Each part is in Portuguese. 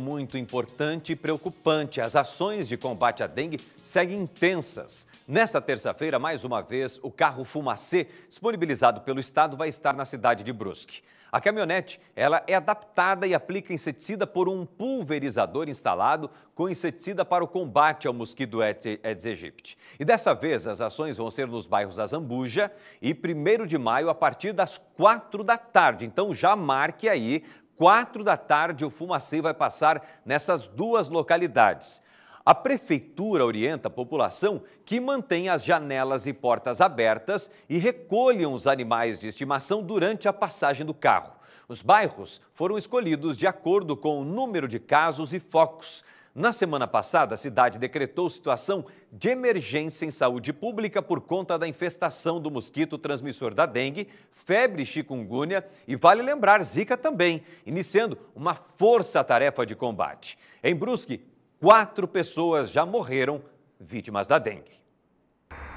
muito importante e preocupante. As ações de combate à dengue seguem intensas. Nesta terça-feira, mais uma vez, o carro fumacê disponibilizado pelo Estado vai estar na cidade de Brusque. A caminhonete ela é adaptada e aplica inseticida por um pulverizador instalado com inseticida para o combate ao mosquito Aedes aegypti. E dessa vez as ações vão ser nos bairros Azambuja e 1 de maio a partir das 4 da tarde. Então já marque aí quatro da tarde, o fumacê vai passar nessas duas localidades. A prefeitura orienta a população que mantenha as janelas e portas abertas e recolham os animais de estimação durante a passagem do carro. Os bairros foram escolhidos de acordo com o número de casos e focos. Na semana passada, a cidade decretou situação de emergência em saúde pública por conta da infestação do mosquito transmissor da dengue, febre chikungunya e, vale lembrar, zika também, iniciando uma força-tarefa de combate. Em Brusque, quatro pessoas já morreram vítimas da dengue.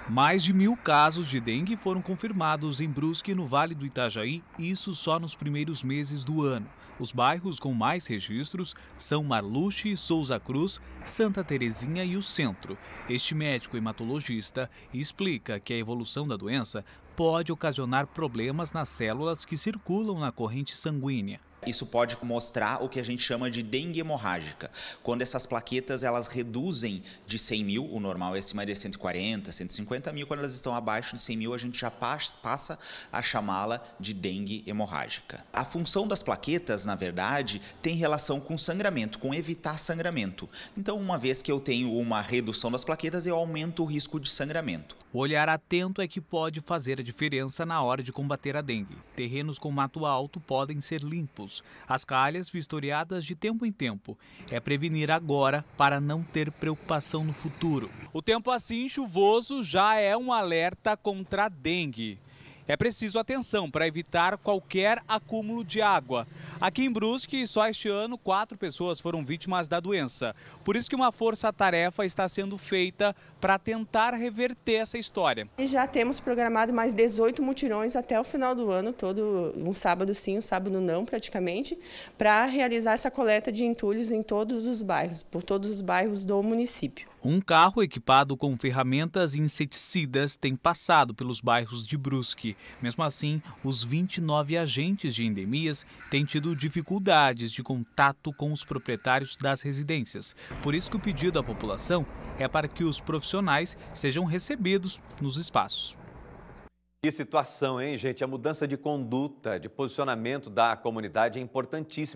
Mais de mil casos de dengue foram confirmados em Brusque, no Vale do Itajaí, isso só nos primeiros meses do ano. Os bairros com mais registros são Marluxe, Souza Cruz, Santa Terezinha e o Centro. Este médico hematologista explica que a evolução da doença pode ocasionar problemas nas células que circulam na corrente sanguínea. Isso pode mostrar o que a gente chama de dengue hemorrágica, quando essas plaquetas elas reduzem de 100 mil, o normal é acima de 140, 150 mil, quando elas estão abaixo de 100 mil a gente já passa a chamá-la de dengue hemorrágica. A função das plaquetas, na verdade, tem relação com sangramento, com evitar sangramento. Então, uma vez que eu tenho uma redução das plaquetas, eu aumento o risco de sangramento. O olhar atento é que pode fazer a diferença na hora de combater a dengue. Terrenos com mato alto podem ser limpos anos. As calhas vistoriadas de tempo em tempo. É prevenir agora para não ter preocupação no futuro. O tempo assim chuvoso já é um alerta contra a dengue. É preciso atenção para evitar qualquer acúmulo de água. Aqui em Brusque, só este ano, quatro pessoas foram vítimas da doença. Por isso que uma força-tarefa está sendo feita para tentar reverter essa história. já temos programado mais 18 mutirões até o final do ano, todo um sábado sim, um sábado não praticamente, para realizar essa coleta de entulhos em todos os bairros, por todos os bairros do município. Um carro equipado com ferramentas e inseticidas tem passado pelos bairros de Brusque. Mesmo assim, os 29 agentes de endemias têm tido dificuldades de contato com os proprietários das residências. Por isso que o pedido à população é para que os profissionais sejam recebidos nos espaços. Que situação, hein, gente? A mudança de conduta, de posicionamento da comunidade é importantíssima.